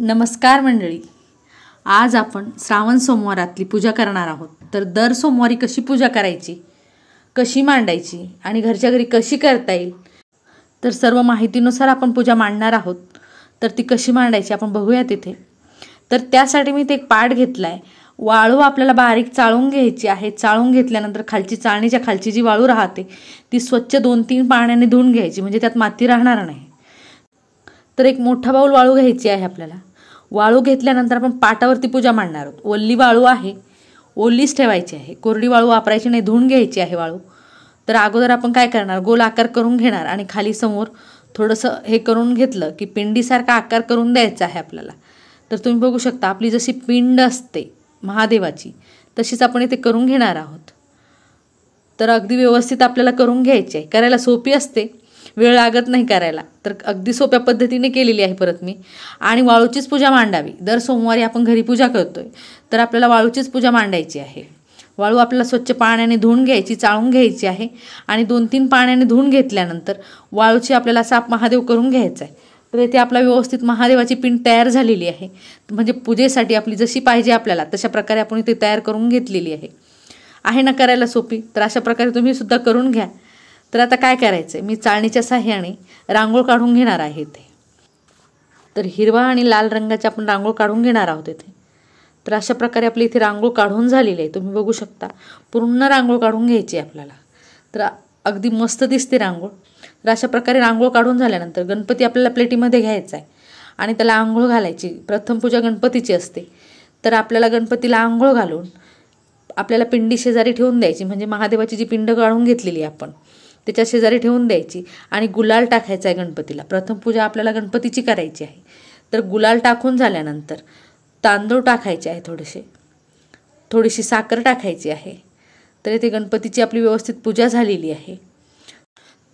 नमस्कार मंडळी आज आपण श्रावण सोमवारातली पूजा करणार आहोत तर दर सोमवारी कशी पूजा करायची कशी मांडायची आणि घरच्या घरी कशी करता येईल तर सर्व माहितीनुसार आपण पूजा मांडणार आहोत तर ती कशी मांडायची आपण बघूया तिथे तर त्यासाठी मी ते एक पाठ घेतला आहे वाळू आपल्याला बारीक चाळून घ्यायची आहे चाळून घेतल्यानंतर खालची चाळणीच्या खालची जी वाळू राहते ती स्वच्छ दोन तीन पाण्याने धुवून घ्यायची म्हणजे त्यात माती राहणार नाही तर एक मोठा बाऊल वाळू घ्यायची आहे आपल्याला वाळू घेतल्यानंतर आपण पाटावरती पूजा मांडणार आहोत ओल्ली वाळू आहे ओल्लीच ठेवायची आहे कोरडी वाळू वापरायची नाही धुवून घ्यायची आहे वाळू तर अगोदर आपण काय करणार गोल आकार करून घेणार आणि खाली समोर थोडंसं हे करून घेतलं की पिंडीसारखा आकार करून द्यायचा आहे आपल्याला तर तुम्ही बघू शकता आपली जशी पिंड असते महादेवाची तशीच आपण इथे करून घेणार आहोत तर अगदी व्यवस्थित आपल्याला करून घ्यायची आहे करायला सोपी असते वेळ लागत नाही करायला तर अगदी सोप्या पद्धतीने केलेली आहे परत मी आणि वाळूचीच पूजा मांडावी दर सोमवारी आपण घरी पूजा करतोय तर आपल्याला वाळूचीच पूजा मांडायची आहे वाळू आपल्याला स्वच्छ पाण्याने धुवून घ्यायची चाळून घ्यायची आहे आणि दोन तीन पाण्याने धुवून घेतल्यानंतर वाळूची आपल्याला साप महादेव करून घ्यायचा आहे तर येथे आपला व्यवस्थित महादेवाची पिंड तयार झालेली आहे म्हणजे पूजेसाठी आपली जशी पाहिजे आपल्याला तशा प्रकारे आपण इथे तयार करून घेतलेली आहे आहे ना करायला सोपी तर अशा प्रकारे तुम्ही सुद्धा करून घ्या तर आता काय करायचं मी चाळणीच्या साह्याने रांगोळ काढून घेणार आहे इथे तर हिरवा आणि लाल रंगाची आपण रांगोळ काढून घेणार आहोत इथे तर अशा प्रकारे आपली इथे रांगोळ काढून झालेली आहे तुम्ही बघू शकता पूर्ण रांगोळ काढून घ्यायची आपल्याला तर अगदी मस्त दिसते रांगोळ तर अशा प्रकारे रांगोळ काढून झाल्यानंतर गणपती आपल्याला प्लेटीमध्ये घ्यायचा आहे आणि त्याला आंघोळ घालायची प्रथम पूजा गणपतीची असते तर आपल्याला गणपतीला आंघोळ घालून आपल्याला पिंडी शेजारी ठेवून द्यायची म्हणजे महादेवाची जी पिंड काढून घेतलेली आपण त्याच्या शेजारी ठेवून द्यायची आणि गुलाल टाकायचा आहे गणपतीला प्रथम पूजा आपल्याला गणपतीची करायची आहे तर गुलाल टाकून झाल्यानंतर तांदूळ टाकायचे आहे थोडेसे थोडीशी साखर टाकायची आहे तर इथे गणपतीची आपली व्यवस्थित पूजा झालेली आहे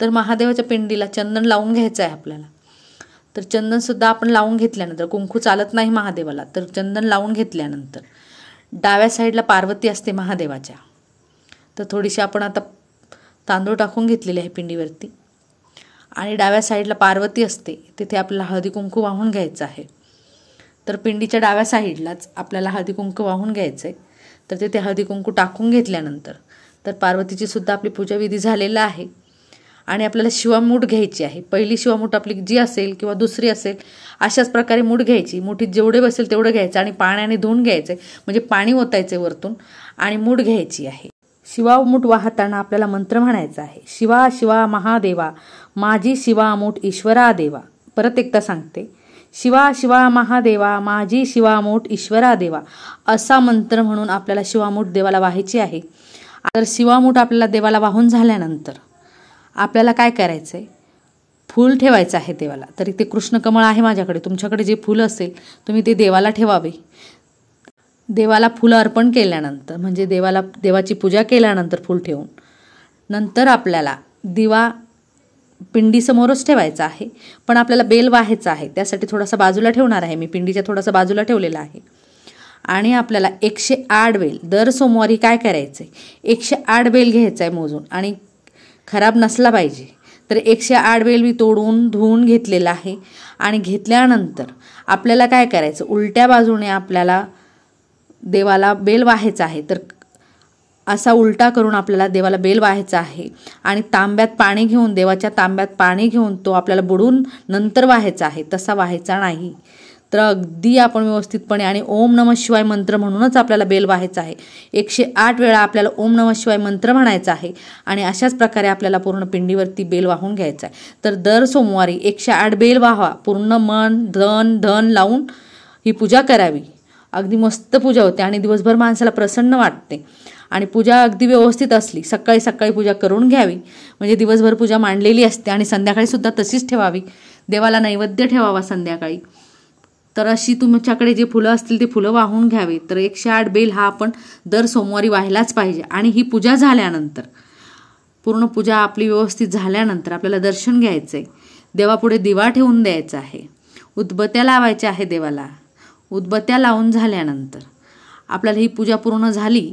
तर महादेवाच्या पिंडीला चंदन लावून घ्यायचं आहे आपल्याला तर चंदनसुद्धा आपण लावून घेतल्यानंतर कुंकू चालत नाही महादेवाला तर चंदन लावून घेतल्यानंतर डाव्या साईडला पार्वती असते महादेवाच्या तर थोडीशी आपण आता तांदूळ टाकून घेतलेले आहे पिंडीवरती आणि डाव्या साईडला पार्वती असते तिथे आपल्याला हळदी कुंकू वाहून घ्यायचं आहे तर पिंडीच्या डाव्या साईडलाच आपल्याला हळदी कुंकू वाहून घ्यायचं आहे तर तिथे हळदी कुंकू टाकून घेतल्यानंतर तर पार्वतीची सुद्धा आपली पूजाविधी झालेला आहे आणि आपल्याला शिवामूठ घ्यायची आहे पहिली शिवामूठ आपली जी असेल किंवा दुसरी असेल अशाच प्रकारे मूठ घ्यायची मुठीत जेवढे बसेल तेवढं घ्यायचं आणि पाण्याने धुवून घ्यायचं आहे म्हणजे पाणी ओतायचं वरतून आणि मूठ घ्यायची आहे शिवामुठ वाहताना आपल्याला मंत्र म्हणायचा आहे शिवा शिवा महादेवा माझी शिवामूठ ईश्वरा देवा परत एकदा सांगते शिवा शिवा महादेवा माझी शिवामूठ ईश्वरा देवा असा मंत्र म्हणून आपल्याला शिवामूठ देवाला व्हायची आहे तर शिवामूठ आपल्याला देवाला वाहून झाल्यानंतर आपल्याला काय करायचं आहे फूल ठेवायचं आहे देवाला तरी ते कृष्णकमळ आहे माझ्याकडे तुमच्याकडे जे फूल असेल तुम्ही ते देवाला ठेवावे देवाला फुलं अर्पण केल्यानंतर म्हणजे देवाला देवाची पूजा केल्यानंतर फूल ठेवून नंतर आपल्याला दिवा पिंडीसमोरच ठेवायचा आहे पण आपल्याला बेल व्हायचा आहे त्यासाठी थोडासा बाजूला ठेवणार आहे मी पिंडीच्या थोडासा बाजूला ठेवलेला आहे आणि आपल्याला एकशे आठ बेल दर सोमवारी काय करायचं आहे एकशे आठ बेल घ्यायचं आहे मोजून आणि खराब नसला पाहिजे तर एकशे आठ बेल मी तोडून धुवून घेतलेला आहे आणि घेतल्यानंतर आपल्याला काय करायचं उलट्या बाजूने आपल्याला देवाला बेल व्हायचा आहे तर असा उलटा करून आपल्याला देवाला बेल व्हायचा आहे आणि तांब्यात पाणी घेऊन देवाच्या तांब्यात पाणी घेऊन तो आपल्याला बुडून नंतर व्हायचा आहे तसा व्हायचा नाही तर अगदी आपण व्यवस्थितपणे आणि ओम नम शिवाय मंत्र म्हणूनच आपल्याला बेल व्हायचा आहे एकशे आठ वेळा आपल्याला ओम नम शिवाय मंत्र म्हणायचा आहे आणि अशाच प्रकारे आपल्याला पूर्ण पिंडीवरती बेल वाहून घ्यायचा आहे तर दर सोमवारी एकशे आठ बेल वाहवा पूर्ण मन धन धन लावून ही पूजा करावी अगदी मस्त पूजा होते आणि दिवसभर माणसाला प्रसन्न वाटते आणि पूजा अगदी व्यवस्थित असली सकाळी सकाळी पूजा करून घ्यावी म्हणजे दिवसभर पूजा मांडलेली असते आणि संध्याकाळी सुद्धा तशीच ठेवावी देवाला नैवेद्य ठेवावा संध्याकाळी तर अशी तुमच्याकडे जे फुलं असतील ती फुलं वाहून घ्यावी तर एकशे आठ बेल हा आपण दर सोमवारी व्हायलाच पाहिजे आणि ही पूजा झाल्यानंतर पूर्ण पूजा आपली व्यवस्थित झाल्यानंतर आपल्याला दर्शन घ्यायचं आहे देवापुढे दिवा ठेवून द्यायचा आहे उदबत्या लावायच्या आहे देवाला उद्बत्या लावून झाल्यानंतर आपल्याला ही पूजा पूर्ण झाली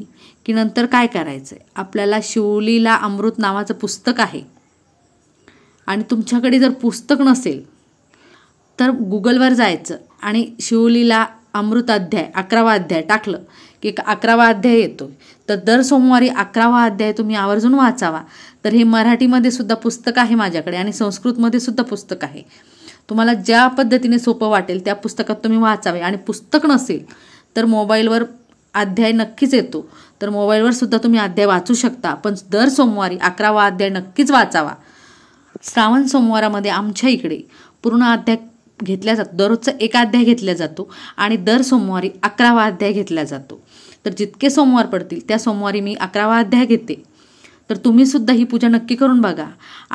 की नंतर काय करायचं आहे आपल्याला शिवलीला अमृत नावाचं पुस्तक आहे आणि तुमच्याकडे जर पुस्तक नसेल तर गुगलवर जायचं आणि शिवलीला अमृत अध्याय अकरावा अध्याय टाकलं की अकरावा अध्याय येतो तर दर सोमवारी अकरावा अध्याय तुम्ही आवर्जून वाचावा तर हे मराठीमध्ये सुद्धा पुस्तक आहे माझ्याकडे आणि संस्कृतमध्ये सुद्धा पुस्तक आहे तुम्हाला ज्या पद्धतीने सोपं वाटेल त्या पुस्तकात तुम्ही वाचावे आणि पुस्तक नसेल तर मोबाईलवर अध्याय नक्कीच येतो तर मोबाईलवर सुद्धा तुम्ही अध्याय वाचू शकता पण दर सोमवारी अकरावा अध्याय नक्कीच वाचावा श्रावण सोमवारामध्ये आमच्या इकडे पूर्ण अध्याय घेतल्या जातो दररोजचा एक अध्याय घेतला जातो आणि दर सोमवारी अकरावा अध्याय घेतला जातो तर जितके सोमवार पडतील त्या सोमवारी मी अकरावा अध्याय घेते तर तुम्ही सुद्धा ही पूजा नक्की करून बघा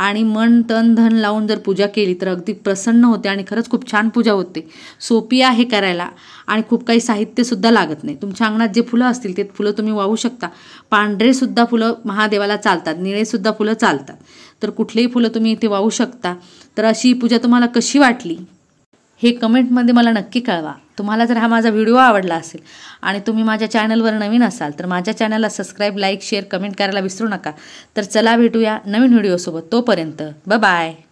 आणि मन तन धन लावून जर पूजा केली तर अगदी प्रसन्न होते आणि खरंच खूप छान पूजा होते सोपी आहे करायला आणि खूप काही साहित्यसुद्धा लागत नाही तुमच्या अंगणात जे फुलं असतील ते फुलं तुम्ही वाहू शकता पांढरेसुद्धा फुलं महादेवाला चालतात निळेसुद्धा फुलं चालतात तर कुठलेही फुलं तुम्ही इथे वाहू शकता तर अशी पूजा तुम्हाला कशी वाटली हे कमेंटमध्ये मला नक्की कळवा तुम्हाला जर हा माझा व्हिडिओ आवडला असेल आणि तुम्ही माझ्या चॅनलवर नवीन असाल तर माझ्या चॅनलला सबस्क्राईब लाईक शेअर कमेंट करायला विसरू नका तर चला भेटूया नवीन व्हिडिओसोबत तोपर्यंत ब बाय